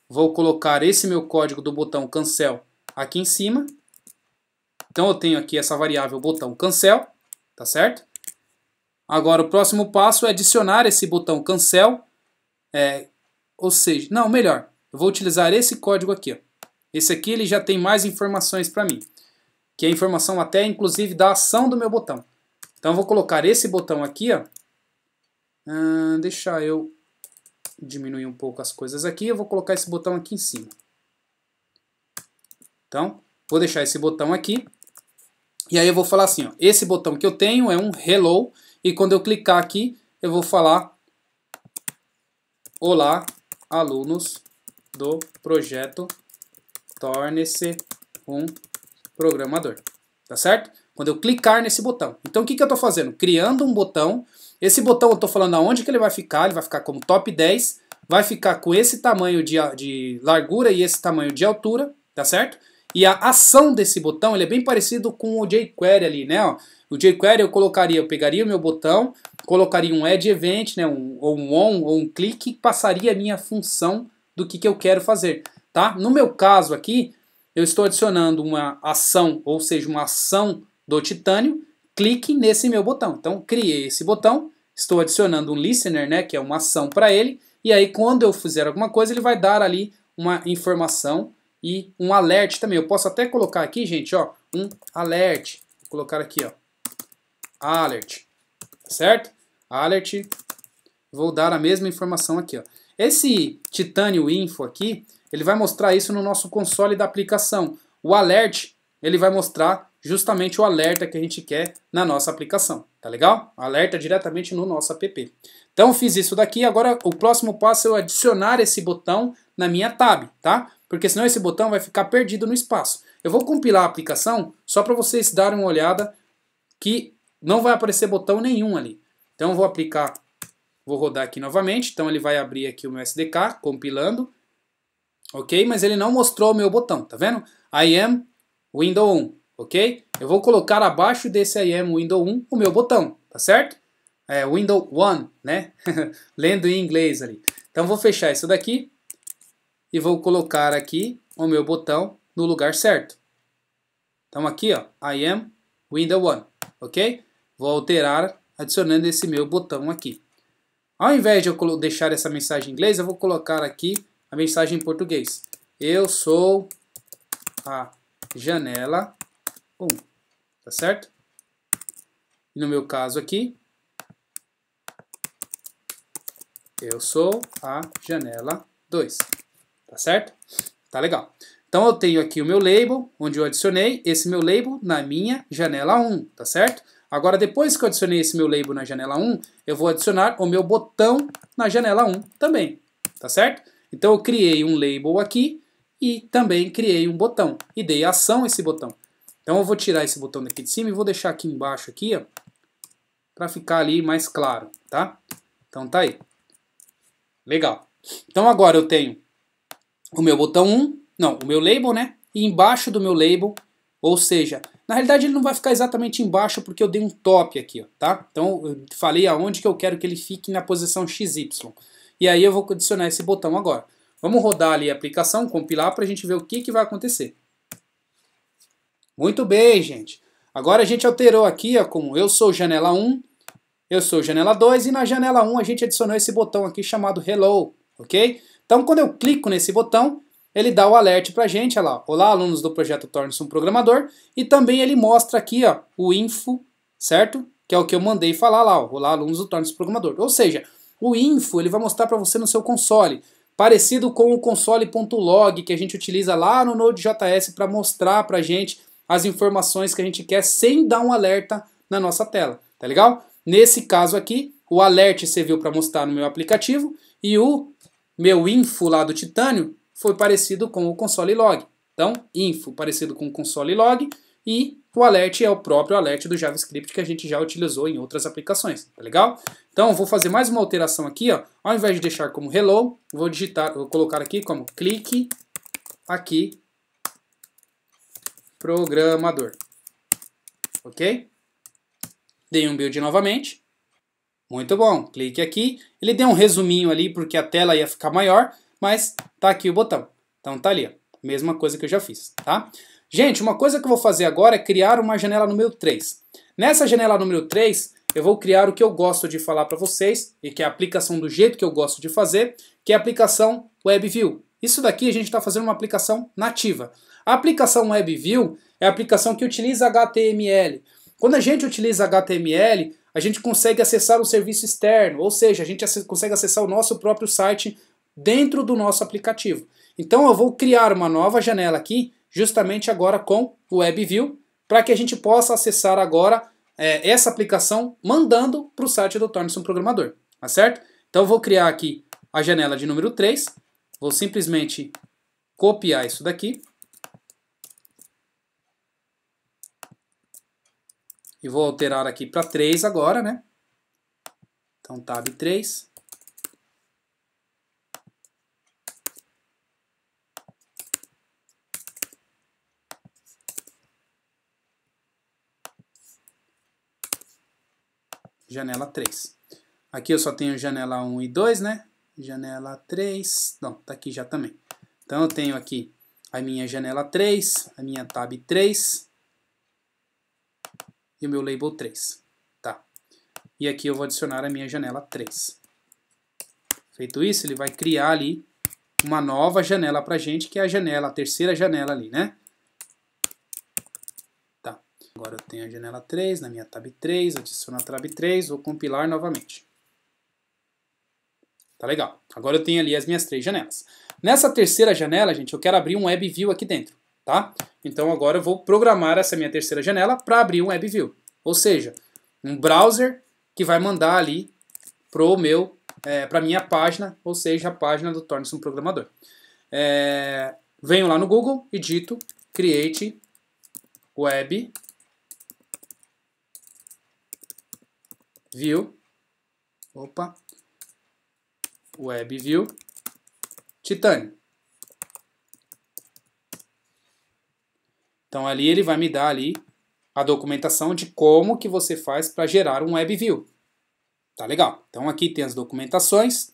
[SPEAKER 1] Vou colocar esse meu código do botão cancel aqui em cima. Então, eu tenho aqui essa variável botão cancel, tá certo? Agora, o próximo passo é adicionar esse botão cancel, é, ou seja, não, melhor, eu vou utilizar esse código aqui. Ó. Esse aqui ele já tem mais informações para mim, que é informação até inclusive da ação do meu botão. Então, eu vou colocar esse botão aqui, ó. Hum, deixa eu diminuir um pouco as coisas aqui, eu vou colocar esse botão aqui em cima. Então, vou deixar esse botão aqui, e aí eu vou falar assim, ó, esse botão que eu tenho é um hello, e quando eu clicar aqui, eu vou falar Olá, alunos do projeto Torne-se um programador. Tá certo? Quando eu clicar nesse botão. Então o que, que eu estou fazendo? Criando um botão. Esse botão eu estou falando aonde que ele vai ficar. Ele vai ficar como top 10. Vai ficar com esse tamanho de, de largura e esse tamanho de altura. Tá certo? E a ação desse botão ele é bem parecido com o jQuery ali, né? O jQuery eu colocaria, eu pegaria o meu botão, colocaria um add event, né? um, ou um on, ou um clique, passaria a minha função do que, que eu quero fazer. Tá? No meu caso aqui, eu estou adicionando uma ação, ou seja, uma ação do titânio, clique nesse meu botão. Então, criei esse botão, estou adicionando um listener, né, que é uma ação para ele, e aí quando eu fizer alguma coisa, ele vai dar ali uma informação e um alert também. Eu posso até colocar aqui, gente, ó, um alert. Vou colocar aqui, ó, alert, certo? Alert, vou dar a mesma informação aqui, ó. Esse Titânio Info aqui, ele vai mostrar isso no nosso console da aplicação. O alert, ele vai mostrar justamente o alerta que a gente quer na nossa aplicação, tá legal? Alerta diretamente no nosso app. Então fiz isso daqui, agora o próximo passo é eu adicionar esse botão na minha tab, tá? porque senão esse botão vai ficar perdido no espaço. Eu vou compilar a aplicação só para vocês darem uma olhada que não vai aparecer botão nenhum ali. Então eu vou aplicar, vou rodar aqui novamente, então ele vai abrir aqui o meu SDK compilando, ok? Mas ele não mostrou o meu botão, tá vendo? I am Windows 1, ok? Eu vou colocar abaixo desse I am Windows 1 o meu botão, tá certo? É, Windows 1, né? Lendo em inglês ali. Então vou fechar isso daqui e vou colocar aqui o meu botão no lugar certo. Então aqui, ó, I am window one, ok? Vou alterar adicionando esse meu botão aqui. Ao invés de eu deixar essa mensagem em inglês, eu vou colocar aqui a mensagem em português. Eu sou a janela 1, tá certo? no meu caso aqui, eu sou a janela 2 tá certo? Tá legal. Então eu tenho aqui o meu label, onde eu adicionei esse meu label na minha janela 1, tá certo? Agora depois que eu adicionei esse meu label na janela 1, eu vou adicionar o meu botão na janela 1 também, tá certo? Então eu criei um label aqui e também criei um botão e dei ação a esse botão. Então eu vou tirar esse botão daqui de cima e vou deixar aqui embaixo aqui, ó, para ficar ali mais claro, tá? Então tá aí. Legal. Então agora eu tenho o meu botão 1, não, o meu label, né? E embaixo do meu label, ou seja, na realidade ele não vai ficar exatamente embaixo porque eu dei um top aqui, ó, tá? Então eu falei aonde que eu quero que ele fique na posição XY. E aí eu vou adicionar esse botão agora. Vamos rodar ali a aplicação, compilar para a gente ver o que, que vai acontecer. Muito bem, gente. Agora a gente alterou aqui, ó, como eu sou janela 1, eu sou janela 2, e na janela 1 a gente adicionou esse botão aqui chamado Hello, ok? Então, quando eu clico nesse botão, ele dá o alert para a gente, olha lá, olá alunos do projeto Torne-se um Programador, e também ele mostra aqui ó, o info, certo? Que é o que eu mandei falar lá, ó, olá alunos do Torne-se um Programador. Ou seja, o info ele vai mostrar para você no seu console, parecido com o console.log que a gente utiliza lá no Node.js para mostrar para a gente as informações que a gente quer sem dar um alerta na nossa tela, tá legal? Nesse caso aqui, o alert serviu para mostrar no meu aplicativo e o meu info lá do titânio foi parecido com o console log. Então, info parecido com o console log e o alert é o próprio alert do JavaScript que a gente já utilizou em outras aplicações, tá legal? Então, vou fazer mais uma alteração aqui, ó. Ao invés de deixar como hello, vou digitar, vou colocar aqui como clique aqui programador. OK? Dei um build novamente. Muito bom, clique aqui. Ele deu um resuminho ali porque a tela ia ficar maior, mas tá aqui o botão. Então tá ali, ó. mesma coisa que eu já fiz, tá? Gente, uma coisa que eu vou fazer agora é criar uma janela número 3. Nessa janela número 3, eu vou criar o que eu gosto de falar para vocês, e que é a aplicação do jeito que eu gosto de fazer, que é a aplicação WebView. Isso daqui a gente está fazendo uma aplicação nativa. A aplicação WebView é a aplicação que utiliza HTML. Quando a gente utiliza HTML, a gente consegue acessar o um serviço externo, ou seja, a gente consegue acessar o nosso próprio site dentro do nosso aplicativo. Então eu vou criar uma nova janela aqui, justamente agora com o WebView, para que a gente possa acessar agora é, essa aplicação mandando para o site do Tornison Programador, tá certo? Então eu vou criar aqui a janela de número 3, vou simplesmente copiar isso daqui, E vou alterar aqui para 3 agora, né? Então, tab 3. Janela 3. Aqui eu só tenho janela 1 e 2, né? Janela 3, não, tá aqui já também. Então eu tenho aqui a minha janela 3, a minha tab 3, e o meu label 3. Tá. E aqui eu vou adicionar a minha janela 3. Feito isso, ele vai criar ali uma nova janela para gente, que é a janela, a terceira janela ali, né? Tá. Agora eu tenho a janela 3 na minha tab 3, adiciono a tab 3, vou compilar novamente. Tá legal. Agora eu tenho ali as minhas três janelas. Nessa terceira janela, gente, eu quero abrir um web view aqui dentro tá? Então agora eu vou programar essa minha terceira janela para abrir um WebView, ou seja, um browser que vai mandar ali pro meu, é, para minha página, ou seja, a página do Torne-se um programador. É, venho lá no Google e digito create web view, opa, web view, Titânio. Então ali ele vai me dar ali a documentação de como que você faz para gerar um WebView. Tá legal? Então aqui tem as documentações.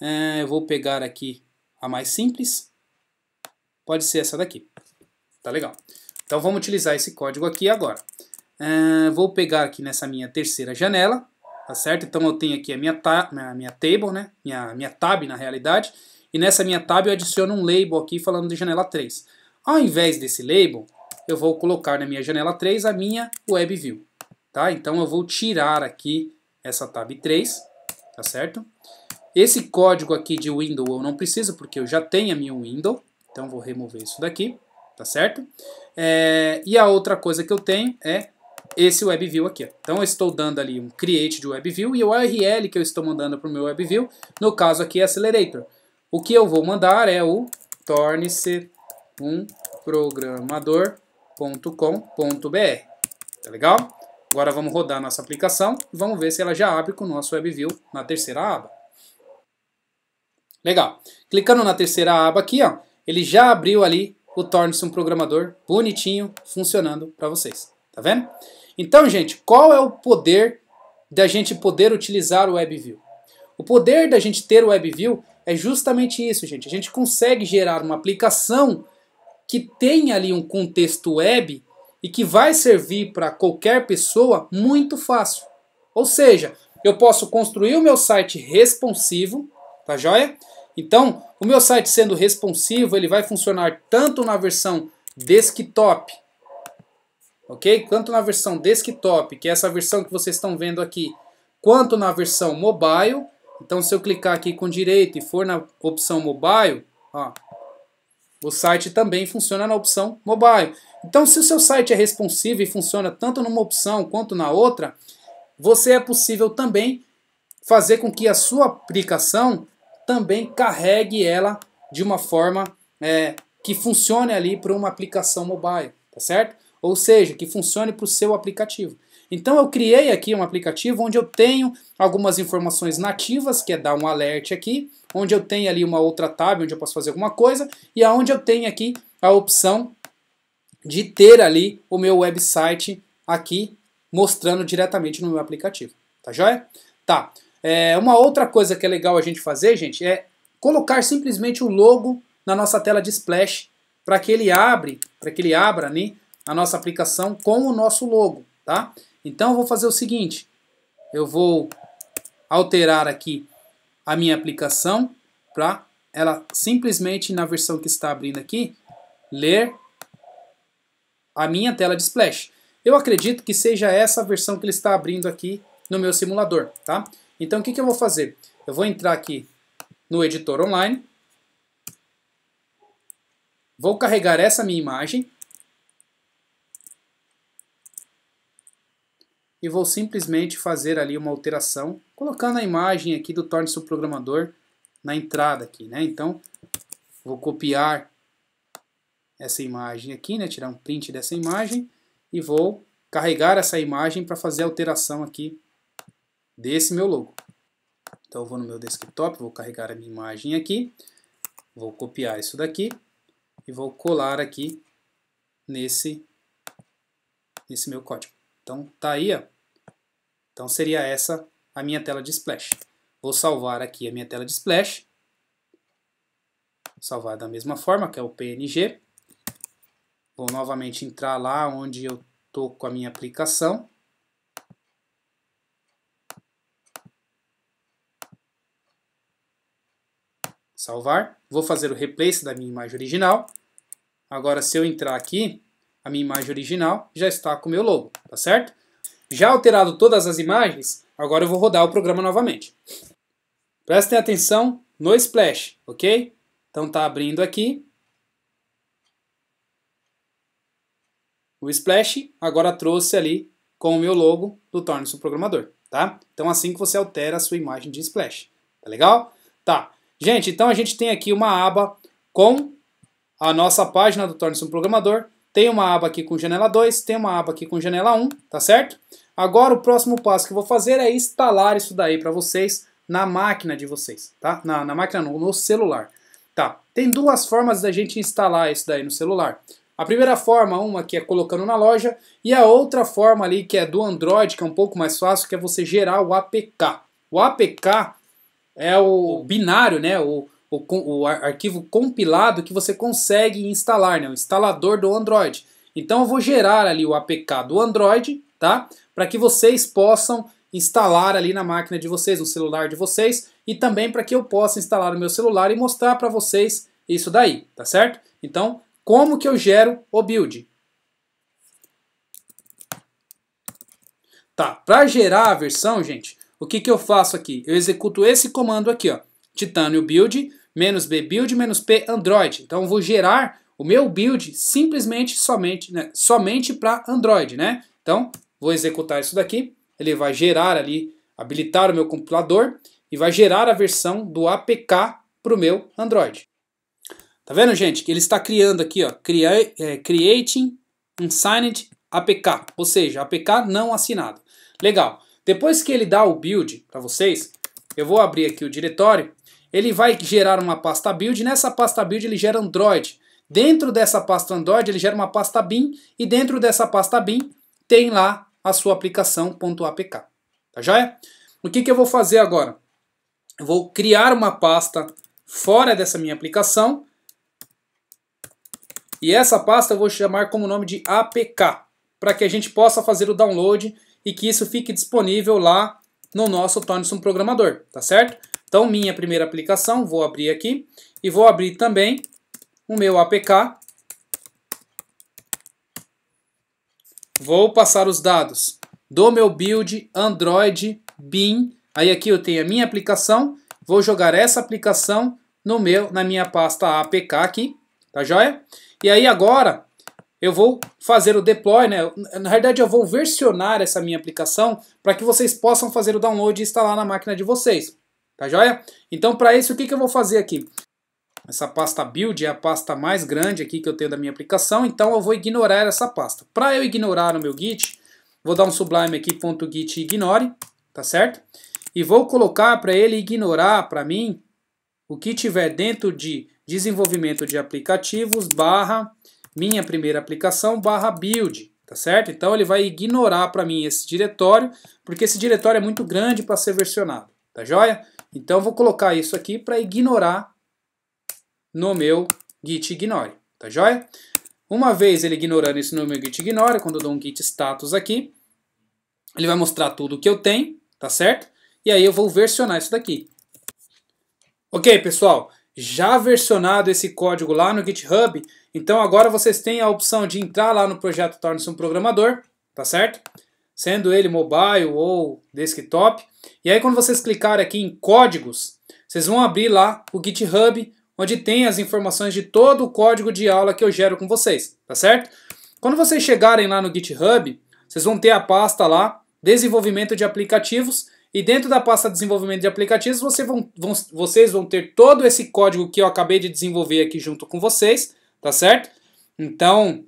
[SPEAKER 1] É, eu vou pegar aqui a mais simples. Pode ser essa daqui. Tá legal. Então vamos utilizar esse código aqui agora. É, vou pegar aqui nessa minha terceira janela, tá certo? Então eu tenho aqui a minha, ta minha table, né? Minha, minha tab na realidade. E nessa minha tab eu adiciono um label aqui falando de janela 3. Ao invés desse label, eu vou colocar na minha janela 3 a minha WebView. Tá? Então eu vou tirar aqui essa tab 3, tá certo? Esse código aqui de window eu não preciso porque eu já tenho a minha window, então vou remover isso daqui, tá certo? É, e a outra coisa que eu tenho é esse WebView aqui. Ó. Então eu estou dando ali um create de WebView e o URL que eu estou mandando para o meu WebView, no caso aqui é Accelerator. O que eu vou mandar é o torne-se um programador www.webview.com.br. Tá legal? Agora vamos rodar nossa aplicação e vamos ver se ela já abre com o nosso WebView na terceira aba. Legal. Clicando na terceira aba aqui, ó, ele já abriu ali o Torne-se um programador bonitinho, funcionando para vocês. Tá vendo? Então, gente, qual é o poder da gente poder utilizar o WebView? O poder da gente ter o WebView é justamente isso, gente. A gente consegue gerar uma aplicação que tem ali um contexto web e que vai servir para qualquer pessoa muito fácil. Ou seja, eu posso construir o meu site responsivo, tá joia? Então, o meu site sendo responsivo, ele vai funcionar tanto na versão desktop, ok? Tanto na versão desktop, que é essa versão que vocês estão vendo aqui, quanto na versão mobile. Então, se eu clicar aqui com direito e for na opção mobile, ó, o site também funciona na opção mobile. Então, se o seu site é responsivo e funciona tanto numa opção quanto na outra, você é possível também fazer com que a sua aplicação também carregue ela de uma forma é, que funcione ali para uma aplicação mobile, tá certo? Ou seja, que funcione para o seu aplicativo. Então eu criei aqui um aplicativo onde eu tenho algumas informações nativas, que é dar um alert aqui, onde eu tenho ali uma outra tab, onde eu posso fazer alguma coisa, e aonde eu tenho aqui a opção de ter ali o meu website aqui mostrando diretamente no meu aplicativo. Tá joia? Tá. É, uma outra coisa que é legal a gente fazer, gente, é colocar simplesmente o logo na nossa tela de splash para que ele abre, para que ele abra né, a nossa aplicação com o nosso logo, tá? Então eu vou fazer o seguinte, eu vou alterar aqui a minha aplicação para ela simplesmente, na versão que está abrindo aqui, ler a minha tela de splash. Eu acredito que seja essa a versão que ele está abrindo aqui no meu simulador, tá? Então o que, que eu vou fazer? Eu vou entrar aqui no editor online, vou carregar essa minha imagem, e vou simplesmente fazer ali uma alteração, colocando a imagem aqui do Torne-se Programador na entrada aqui, né? Então, vou copiar essa imagem aqui, né? Tirar um print dessa imagem e vou carregar essa imagem para fazer a alteração aqui desse meu logo. Então, vou no meu desktop, vou carregar a minha imagem aqui, vou copiar isso daqui e vou colar aqui nesse, nesse meu código. Então tá aí, ó. Então seria essa a minha tela de splash. Vou salvar aqui a minha tela de splash. Salvar da mesma forma, que é o PNG. Vou novamente entrar lá onde eu tô com a minha aplicação. Salvar. Vou fazer o replace da minha imagem original. Agora, se eu entrar aqui, a minha imagem original já está com o meu logo, tá certo? Já alterado todas as imagens, agora eu vou rodar o programa novamente. Prestem atenção no Splash, ok? Então tá abrindo aqui. O Splash agora trouxe ali com o meu logo do Torne-se um Programador, tá? Então assim que você altera a sua imagem de Splash, tá legal? Tá. Gente, então a gente tem aqui uma aba com a nossa página do Torne-se um Programador, tem uma aba aqui com janela 2, tem uma aba aqui com janela 1, tá certo? Agora o próximo passo que eu vou fazer é instalar isso daí para vocês na máquina de vocês, tá? Na, na máquina no celular. Tá, tem duas formas da gente instalar isso daí no celular. A primeira forma, uma que é colocando na loja, e a outra forma ali que é do Android, que é um pouco mais fácil, que é você gerar o APK. O APK é o binário, né? O, o, o arquivo compilado que você consegue instalar, né? o instalador do Android. Então eu vou gerar ali o APK do Android, tá? Para que vocês possam instalar ali na máquina de vocês, no celular de vocês, e também para que eu possa instalar no meu celular e mostrar para vocês isso daí, tá certo? Então, como que eu gero o build? Tá, para gerar a versão, gente, o que, que eu faço aqui? Eu executo esse comando aqui, ó, titânio build, menos B build, menos P Android. Então vou gerar o meu build simplesmente somente, né, somente para Android, né? Então vou executar isso daqui, ele vai gerar ali, habilitar o meu compilador e vai gerar a versão do APK para o meu Android. Tá vendo, gente? Ele está criando aqui, ó, é, Creating Unsigned APK, ou seja, APK não assinado. Legal. Depois que ele dá o build para vocês, eu vou abrir aqui o diretório ele vai gerar uma pasta build, nessa pasta build ele gera Android. Dentro dessa pasta Android ele gera uma pasta bin e dentro dessa pasta bin tem lá a sua aplicação.apk. Tá joia? O que, que eu vou fazer agora? Eu vou criar uma pasta fora dessa minha aplicação e essa pasta eu vou chamar como nome de APK, para que a gente possa fazer o download e que isso fique disponível lá no nosso Tonson Programador, tá certo? Então, minha primeira aplicação, vou abrir aqui e vou abrir também o meu APK. Vou passar os dados do meu build Android bin. Aí aqui eu tenho a minha aplicação, vou jogar essa aplicação no meu, na minha pasta APK aqui, tá joia? E aí agora eu vou fazer o deploy, né? Na verdade, eu vou versionar essa minha aplicação para que vocês possam fazer o download e instalar na máquina de vocês. Tá joia? Então, para isso, o que, que eu vou fazer aqui? Essa pasta build é a pasta mais grande aqui que eu tenho da minha aplicação, então eu vou ignorar essa pasta. Para eu ignorar o meu git, vou dar um sublime aqui, ponto .git ignore, tá certo? E vou colocar para ele ignorar para mim o que tiver dentro de desenvolvimento de aplicativos barra minha primeira aplicação barra build, tá certo? Então ele vai ignorar para mim esse diretório, porque esse diretório é muito grande para ser versionado, tá joia? Então, vou colocar isso aqui para ignorar no meu git ignore, tá joia? Uma vez ele ignorando isso no meu git ignore, quando eu dou um git status aqui, ele vai mostrar tudo que eu tenho, tá certo? E aí eu vou versionar isso daqui. Ok, pessoal, já versionado esse código lá no GitHub, então agora vocês têm a opção de entrar lá no projeto Torne-se um Programador, tá certo? sendo ele mobile ou desktop. E aí quando vocês clicarem aqui em códigos, vocês vão abrir lá o GitHub, onde tem as informações de todo o código de aula que eu gero com vocês, tá certo? Quando vocês chegarem lá no GitHub, vocês vão ter a pasta lá, desenvolvimento de aplicativos, e dentro da pasta desenvolvimento de aplicativos, vocês vão, vão, vocês vão ter todo esse código que eu acabei de desenvolver aqui junto com vocês, tá certo? Então,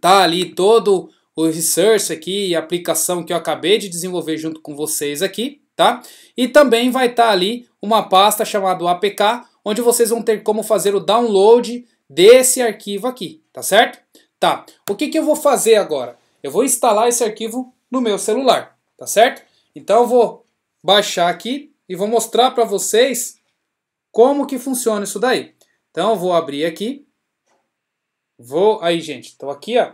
[SPEAKER 1] tá ali todo o research aqui e a aplicação que eu acabei de desenvolver junto com vocês aqui, tá? E também vai estar tá ali uma pasta chamada APK, onde vocês vão ter como fazer o download desse arquivo aqui, tá certo? Tá, o que, que eu vou fazer agora? Eu vou instalar esse arquivo no meu celular, tá certo? Então eu vou baixar aqui e vou mostrar para vocês como que funciona isso daí. Então eu vou abrir aqui. Vou, aí gente, estou aqui ó,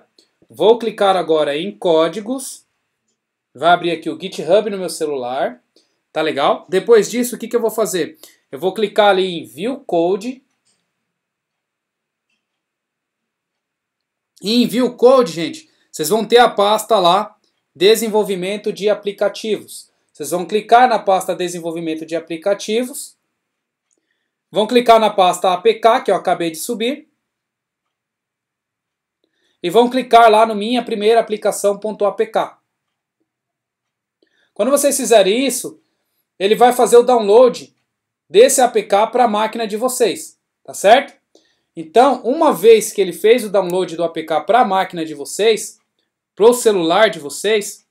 [SPEAKER 1] Vou clicar agora em códigos. Vai abrir aqui o GitHub no meu celular. Tá legal? Depois disso, o que, que eu vou fazer? Eu vou clicar ali em View Code. E em View Code, gente, vocês vão ter a pasta lá, desenvolvimento de aplicativos. Vocês vão clicar na pasta desenvolvimento de aplicativos. Vão clicar na pasta APK, que eu acabei de subir e vão clicar lá no minha primeira aplicação.apk. Quando vocês fizerem isso, ele vai fazer o download desse APK para a máquina de vocês, tá certo? Então, uma vez que ele fez o download do APK para a máquina de vocês, para o celular de vocês,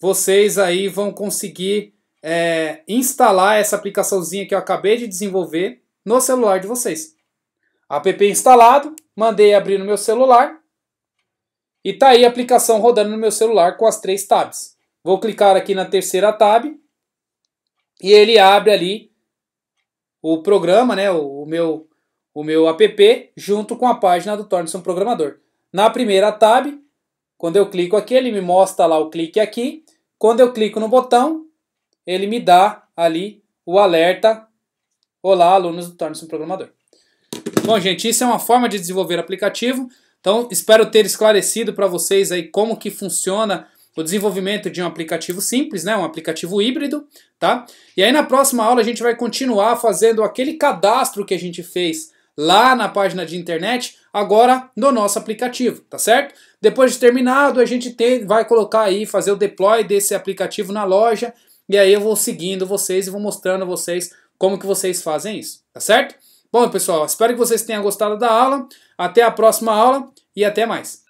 [SPEAKER 1] vocês aí vão conseguir é, instalar essa aplicaçãozinha que eu acabei de desenvolver no celular de vocês. App instalado, mandei abrir no meu celular e tá aí a aplicação rodando no meu celular com as três tabs. Vou clicar aqui na terceira tab e ele abre ali o programa, né, o, o meu o meu app junto com a página do Torne-se um programador. Na primeira tab, quando eu clico aqui, ele me mostra lá o clique aqui. Quando eu clico no botão, ele me dá ali o alerta: "Olá, alunos do Torne-se um programador". Bom, gente, isso é uma forma de desenvolver aplicativo. Então, espero ter esclarecido para vocês aí como que funciona o desenvolvimento de um aplicativo simples, né, um aplicativo híbrido, tá? E aí na próxima aula a gente vai continuar fazendo aquele cadastro que a gente fez lá na página de internet, agora no nosso aplicativo, tá certo? Depois de terminado, a gente tem, vai colocar aí, fazer o deploy desse aplicativo na loja, e aí eu vou seguindo vocês e vou mostrando a vocês como que vocês fazem isso, tá certo? Bom, pessoal, espero que vocês tenham gostado da aula. Até a próxima aula e até mais.